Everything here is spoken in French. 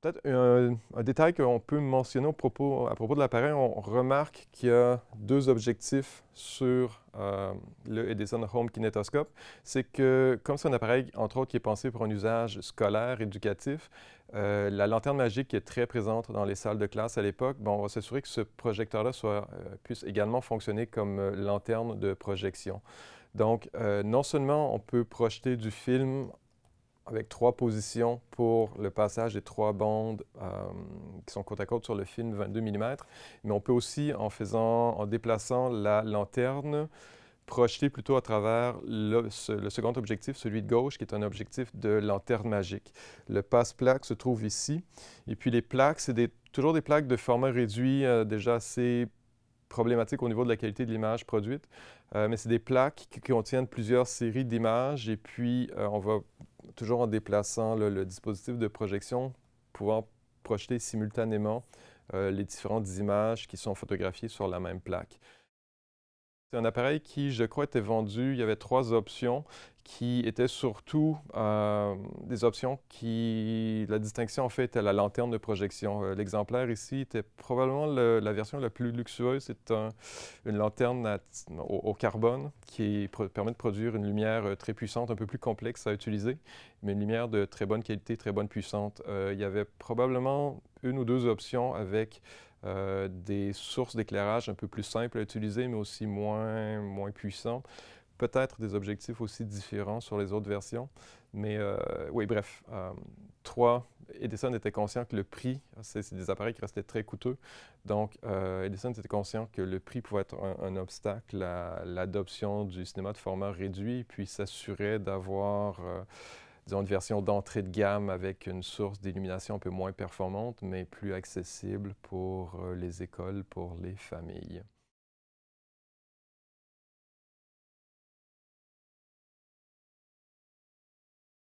Peut-être un, détail qu'on peut mentionner au propos, à propos de l'appareil, on remarque qu'il y a deux objectifs sur euh, le Edison Home Kinetoscope. C'est que, comme c'est un appareil, entre autres, qui est pensé pour un usage scolaire, éducatif, euh, la lanterne magique qui est très présente dans les salles de classe à l'époque, bon, on va s'assurer que ce projecteur-là euh, puisse également fonctionner comme lanterne de projection. Donc, non seulement on peut projeter du film avec trois positions pour le passage des trois bandes euh, qui sont côte à côte sur le film 22 mm. Mais on peut aussi, en, faisant, en déplaçant la lanterne, projeter plutôt à travers le, second objectif, celui de gauche, qui est un objectif de lanterne magique. Le passe-plaque se trouve ici. Et puis les plaques, c'est toujours des plaques de format réduit, euh, déjà assez problématique au niveau de la qualité de l'image produite. Euh, mais c'est des plaques qui, contiennent plusieurs séries d'images. Et puis, on va toujours en déplaçant le dispositif de projection, pouvoir projeter simultanément euh, les différentes images qui sont photographiées sur la même plaque. C'est un appareil qui, je crois, était vendu. Il y avait trois options qui étaient surtout euh, des options qui... La distinction, en fait, était la lanterne de projection. Euh, l'exemplaire ici était probablement la version la plus luxueuse. C'est une lanterne au, carbone qui permet de produire une lumière euh, très puissante, un peu plus complexe à utiliser, mais une lumière de très bonne qualité, très bonne puissante. il y avait probablement une ou deux options avec euh, des sources d'éclairage un peu plus simples à utiliser, mais aussi moins, moins puissantes. Peut-être des objectifs aussi différents sur les autres versions. Mais euh, oui, bref, euh, Trois, Edison était conscient que le prix, c'est des appareils qui restaient très coûteux, donc Edison était conscient que le prix pouvait être un, obstacle à l'adoption du cinéma de format réduit, puis s'assurait d'avoir une version d'entrée de gamme avec une source d'illumination un peu moins performante, mais plus accessible pour euh, les écoles, pour les familles.